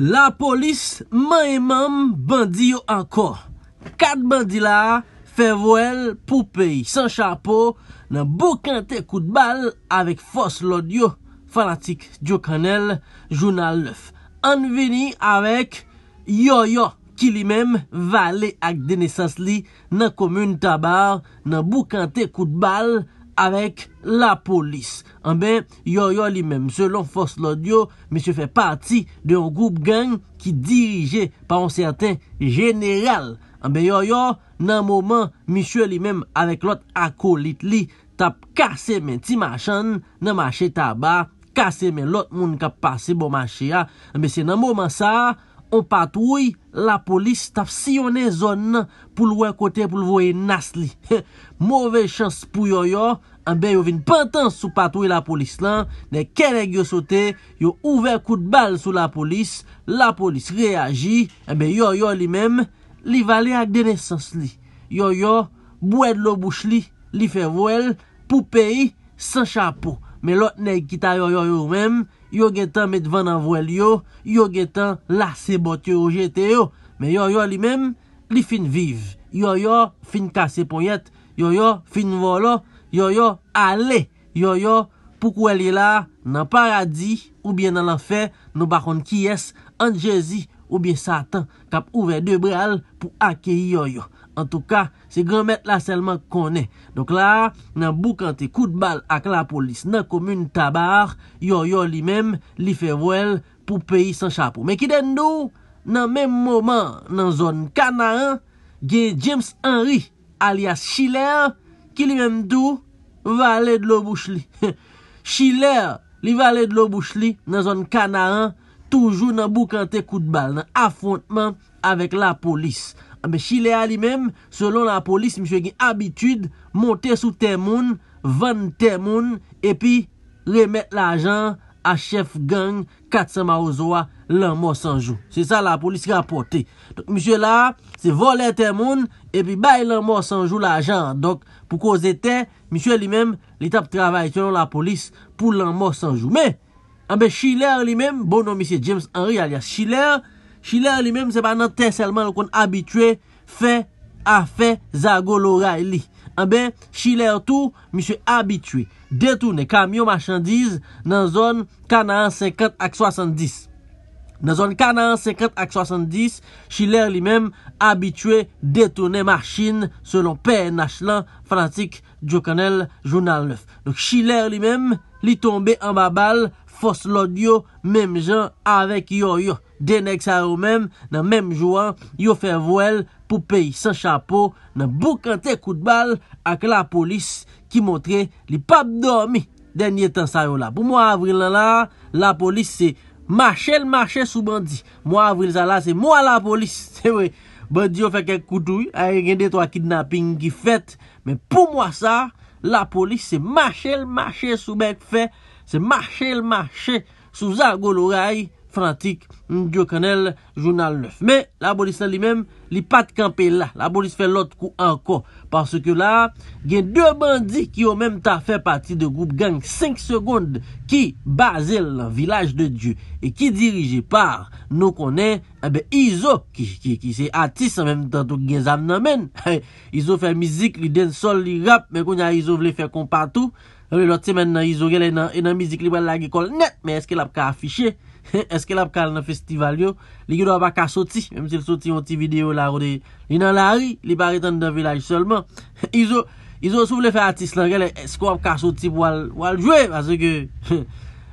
La polis man e mam bandi yo ankor. Kat bandi la fevroel pou peyi san chapo nan boukante kout bal avek fos lodyo fanatik diyo kanel jounal lef. An vini avek yo yo ki li menm vale ak denesans li nan komoun tabar nan boukante kout bal. Avèk la polis. Anbè, yoyò li mèm, selon Foslodyo, misyo fè pati de yon goup gang ki dirije pa yon certain general. Anbè, yoyò, nan mouman, misyo li mèm, avèk lot akolit li, tap kase men ti machan, nan mache taba, kase men lot moun kap pase bo mache ya. Anbè, se nan mouman sa, On patouy la polis taf si yon e zon nan pou l wè kote pou l wè nas li. Mowè chans pou yoyo, anbe yon vin pantans sou patouy la polis lan. Nè kenèk yon sote, yon ouve kout bal sou la polis. La polis reagi, anbe yoyo li mèm li vali ak denesans li. Yoyo, bouèd lo bouch li, li fè vwèl, pou peyi, san chapo. Mè lot nèk kita yoyo yon mèm. Yo getan met van nan vwel yo, yo getan la se bot yo ou jete yo, men yo yo li mem li fin viv. Yo yo fin kase po yet, yo yo fin volo, yo yo ale. Yo yo pou kwe li la nan paradi ou bien nan la fe, nou bakon ki yes, anjezi ou bien satan, kap ouve de bral pou ake yo yo. En tou ka, se gran met la selman konen. Donk la, nan boukante kou de bal ak la polis nan komune Tabar, yo yo li men li fe vwel pou peyi san chapou. Men ki den nou, nan men mouman nan zon kanaren, gen James Henry alias Shiller, ki li men nou, va ale dlo bouch li. Shiller li va ale dlo bouch li nan zon kanaren, toujou nan boukante kou de bal, nan afontman avèk la polis. Ambe ah, chilea li mem, selon la polis, msye gen abitud, monte sou temoun, vande temoun, epi remet la jan a chef gang, katsa ma ozoa, lan mò sanjou. Se sa la polis ki apote. Msye la, se vole temoun, epi bay lan mò sanjou la jan. Dok, pou ko zete, msye li mem, li tap travay, selon la polis, pou lan mò sanjou. Mè, ambe ah, chilea li mem, bono msye James Henry alias chilea, Chilèr li mèm se ba nan tè selman lò kon abitwè fè a fè zago lò ray li. An ben, chilèr tou, misè abitwè, detounè kamyon machandiz nan zon kanan 50 ak 70. Nan zon kanan 50 ak 70, chilèr li mèm abitwè detounè machin selon PNH lan, frantik, diokanel, jounal 9. Donc, chilèr li mèm, li tombe an babal, fòs lò diyo, mèm jan, avèk yò yò. Den ek sa yo men, nan menm jouan, yo fe vwel pou peyi san chapo nan boukante kout bal ak la polis ki montre li pap dormi denye tan sa yo la. Pou mwa avril an la, la polis se machel machel sou bandi. Mwa avril sa la, se mwa la polis. Se we, bandi yo fe kek koutou, ay e gen de to a kidnapping ki fet. Men pou mwa sa, la polis se machel machel sou bek fe, se machel machel sou zagol orayi. Frantik, Ndiokanel, Jounal 9. Mè, la Boris la li mèm, li pat kampe la. La Boris fè lot kou anko. Parce ke la, gen dè bandi ki yo mèm ta fè pati de goup gang. 5 seconde ki Bazel, village de Dieu. E ki dirije par nou konè, ebe eh Izo ki se atis an mèm tan tou gen zam nan men. Izo fè mizik, li den sol, li rap. Mè konya Izo vle fè kom patou. Lè lò tse men nan Izo gè lè nan mizik li wè lè ge kol net mè eske l ap ka afiche, eske l ap ka l nan festival yo, lè gè l ap ka soti, mèm se l soti yon ti video lè ou de, lè nan lè ari, lè bari tan de village solman. Izo, Izo sou vle fè atis lè gè lè eske l ap ka soti wè l, wè l jwe, pase gè,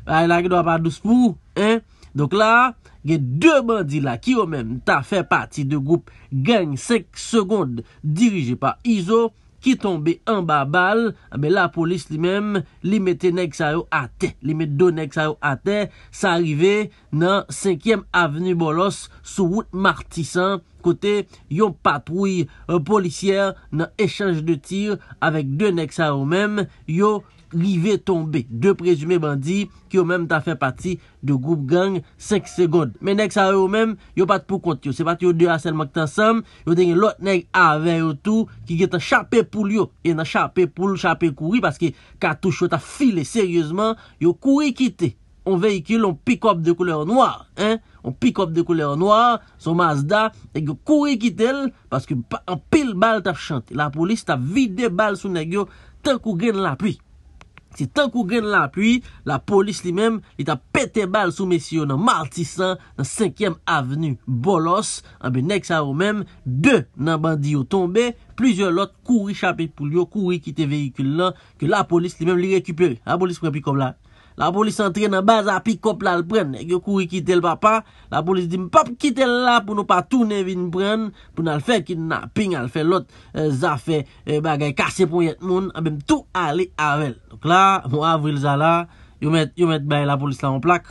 lè gè l ap ka douspou, hein. Donk la, gè demandi lè ki yo mèm ta fè pati de goup geng 5 seconde dirije pa Izo. Ki tombe an ba bal, eh la polis li mem li mette nek sa yo ate, li mette do nek sa yo ate, sa arrive nan 5e aveni bolos sou wout martisan kote yon patroui euh, policier nan echange de tir avek do nek sa yo mem, yon patroui. Rive tombe, de prezume bandi Ki yo mèm ta fè pati De goup gang 5 segod Mè nèk sa yo mèm, yo pat pou kont yo Se pat yo de asèl mak tan sam Yo denye lot nèk avè yo tou Ki getan chapè poulyo E nan chapè poulyo, chapè kouri Paske katouche yo ta file seryèzman Yo kouri kite, on veikil On pikop de kouleur noar On pikop de kouleur noar, son Mazda E yo kouri kite l Paske an pil bal ta f chante La polis ta vide bal sou nèk yo Tan kouri nan la pwi Si tankou gen la pli, la polis li menm li ta pete bal sou mesi yo nan Maltisan, nan 5e avenu Bolos, anbe nek sa ou menm, 2 nan bandi yo tombe, plizyon lot kouri chapi pou yo, kouri kite vehikul nan, ke la polis li menm li rekuperi. A polis pren pi kom la. la polis antre nan baz api kop la l pren, ek yo kouri kite l papa, la polis di m pap kite l la pou nou pa toune vin pren, pou nou al fe kin api, nou al fe lot euh, zafi euh, bagay kase pou yet moun, abem tou ali avel. Donc la, mou avril zala, yo met bay la polis la moun plak,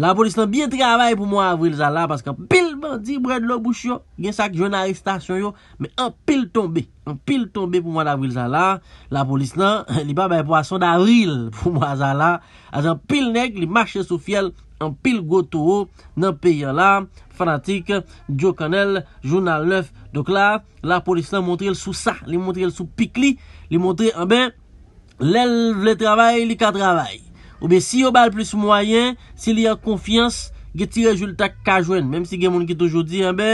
La polis nan biye travay pou mwen avril zala Paske an pil bandi bret lòk bouch yo Gen sak joun aristasyon yo Men an pil tombe An pil tombe pou mwen avril zala La polis nan li ba bay poason avril Pou mwen zala Az an pil nek li mache sou fiel An pil goto ou nan peyon la Fanatik, Djo Kanel, Jounal 9 Dok la, la polis nan montre l sou sa Li montre l sou pik li Li montre an eh ben Lel vle travay, li ka travay Ou be si yo bal plus mwayen, se li a konfians, ge tire joul tak kajwen. Mem si gen moun ki toujou di, anbe,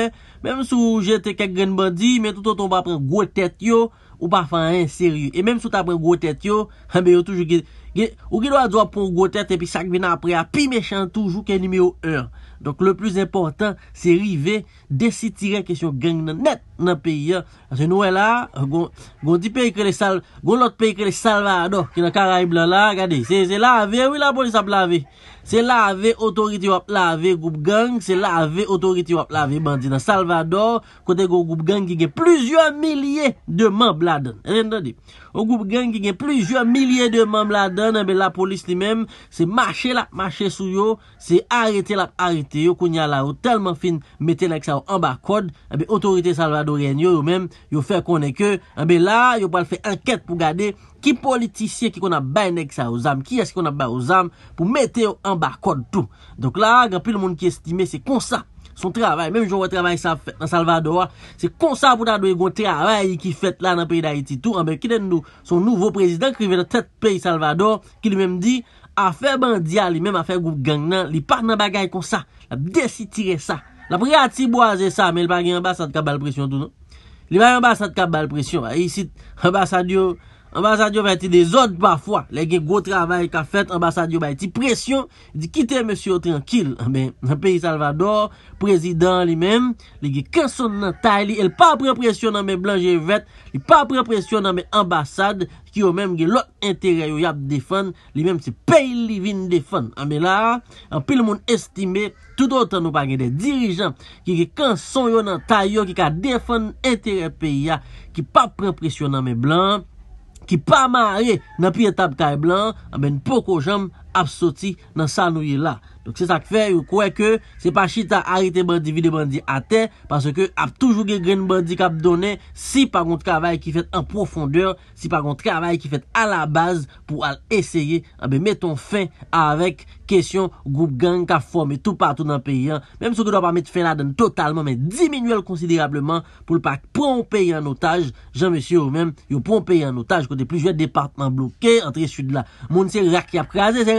mem sou jete kek gen bandi, men toutou ton pa pre go tèt yo, ou pa fan en seri. E mem sou ta pre go tèt yo, anbe yo toujou ge, ou ge do a dwa pou go tèt epi sak vina apre api mechantou jou ke nimeyo 1. Donk le plus important, se rive desi tire kesyon gen gen net. nan peyi, se nou e la goun lot peyi kele Salvador ki nan karaib lan la gade, se la ve, ou la polis ap la ve se la ve otority wap la ve goup gang, se la ve otority wap la ve bandi nan Salvador kote goun goup gang ki gen plusyo milye de man bladan e goup gang ki gen plusyo milye de man bladan, ebe eh la polis li mem, se mache la, mache sou yo se arete la, arete yo koun ya la ou telman fin meten ek sa ou anba kod, ebe otority Salvador yo mèm yo fè konèkè anbe la yo pal fè anket pou gade ki politisye ki kon ap baynek sa ou zam ki eski kon ap bay ou zam pou metè yo an bakod tou donk la gampi loun moun ki estime se konsa son travay mèm jou wè travay sa fèt nan Salvador se konsa poutan dwe yon travay ki fèt la nan peyi da Ititou anbe ki den nou son nouvo prezident ki vè nan tèt peyi Salvador ki lè mèm di a fè bandia li mèm a fè goup gang nan li part nan bagay konsa ap desi tire sa La priyat si bo aze sa, me l pa gen yon bas ad kap bal presyon tou nou. Li va gen yon bas ad kap bal presyon, a yi sit yon bas ad yon Ambasadyo ba eti de zot pa fwa. Le gen gwo travay ka fet. Ambasadyo ba eti presyon. Di kite monsi yo tranquil. Ambe nan Peri Salvador. Prezident li men. Le gen kanson nan tay li. El pa pre presyon nan men blanje vet. El pa pre presyon nan men ambasad. Ki yo men gen lot interay yo yap defan. Li men se pey li vin defan. Ambe ah, la. An pil moun estime. Tout an tan nou pa gen de dirijan. Ki gen kanson yo nan tay yo. Ki ka defan interay periya. Ki pa pre presyon nan men blan. ki pa mare na piye tab kaj blan, amen poko jom... ap soti nan sa nouye la. Donk se sa kfe, yo kwe ke, se pa chita harite bandi vide bandi ate, panse ke ap toujou ge gren bandi kap done, si pa kon trabay ki fet an profondeur, si pa kon trabay ki fet ala baz pou al eseye, a be meton fe avèk kesyon goup gang ka forme tout patou nan peyi an, menm souke do pa met fe la den totalman, men diminuel konsiderableman pou l pak pon peyi an otaj, jan me si yo ou menm, yo pon peyi an otaj kote plijouèt departman blokè, entre sud la. Mounse rèk ki ap krease, se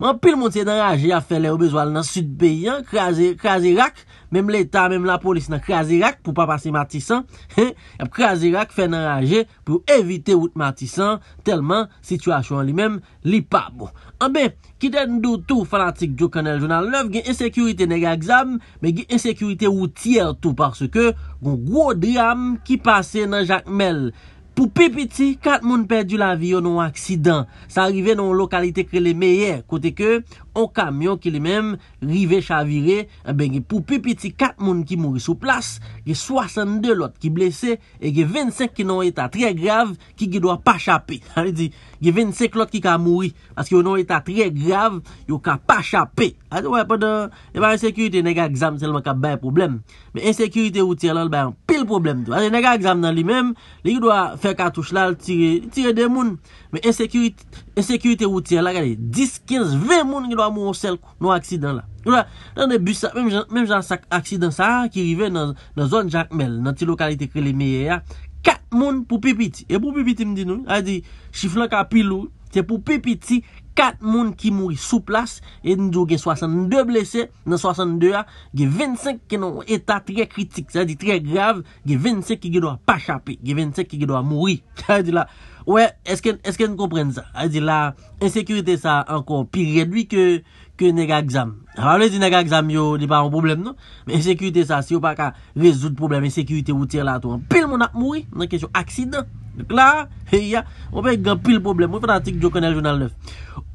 Mwen pil moun tiye nan raje, ya fe le ou bezwal nan sud beyan, krasi rak, mem l'Etat, mem la polis nan krasi rak pou pa pase matisan, he, ap krasi rak fe nan raje pou evite out matisan, telman situasyon li mem li pa bo. An ah be, ki den nou tou fanatik djou kanel jounal love, gen insekurite nega exam, men gen insekurite out tiyer tou, parce ke gon gwo dram ki pase nan jacmel. Pou pi piti, kat moun perdi la vi yo nou aksidan. Sa arrive nou lokalite kre le meyè. Kote ke, ou kamyon ki li menm, rive chavire, eh pou pi piti, kat moun ki mouri sou plas, ge 62 lot ki blese, e ge 25 ki nou eta tre grav, ki gi doa pa chapi. Ge 25 lot ki ka mouri, aske yo nou eta tre grav, yo ka pa chapi. Eman, ensekirite nega egzam selman ka bay problem. Men, ensekirite wouti alal bayan, Il poublem diwa Nega egzam nan li mem Li gwa fe katou chlal Tire de moun Mwen ensekirite Ensekirite ou tire la Gade 10, 15, 20 moun Gwa moun ou sel kou Nou aksidant la Nou la Nan de bus sa Mem jan aksidant sa Ki rive nan Nan zon Jakmel Nan ti lokalite kre li meye ya 4 moun pou pipiti E pou pipiti mdi nou A di Shiflan ka pilou Se pou pipi ti, kat moun ki mouri sou plas, e njou ge 62 blese, nan 62 a, ge 25 genon etat tre kritik. Se a di tre grav, ge 25 ki ge do a pa chapi, ge 25 ki ge do a mouri. Se a di la, oue, eske n kompren sa? Se a di la, ensekirite sa ankon pi redwi ke nega egzam. A pa mwen di nega egzam yo, di pa an poublem nou. Men ensekirite sa, si yo pa ka rezout poublem, ensekirite ou tir la to. Pil moun ap mouri, nan kesyon aksidant. Donc là, il y a, on peut un pile problème. un article du canal Journal 9.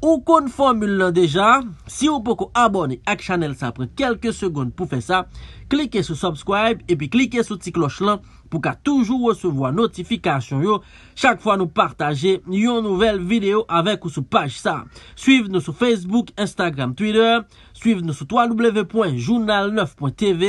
Ou qu'on formule là déjà, si vous pouvez abonner à la chaîne, ça prend quelques secondes pour faire ça. Cliquez sur subscribe et puis cliquez sur petit cloche là pour qu'à toujours recevoir notification yo. Chaque fois nous partager une nouvelle vidéo avec ou sur page ça. Suivez-nous sur Facebook, Instagram, Twitter. Suiv nou sou www.journal9.tv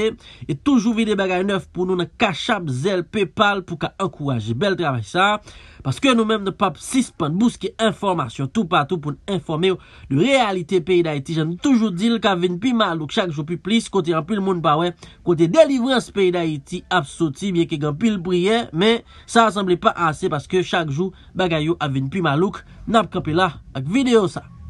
E toujou vide bagay 9 pou nou nan kachap zel paypal pou ka akouraje bel trabay sa Paske nou menm nan pap 6 pan bouske informasyon tout patou pou nan informe yo De realite peyda iti Jan nou toujou dil ka ven pi malouk chak jou pi plis Kote rampil moun pawe Kote delivrans peyda iti Apsoti Mye ke gan pil priye Men sa asemble pa ase Paske chak jou bagay yo a ven pi malouk Nap kapela ak video sa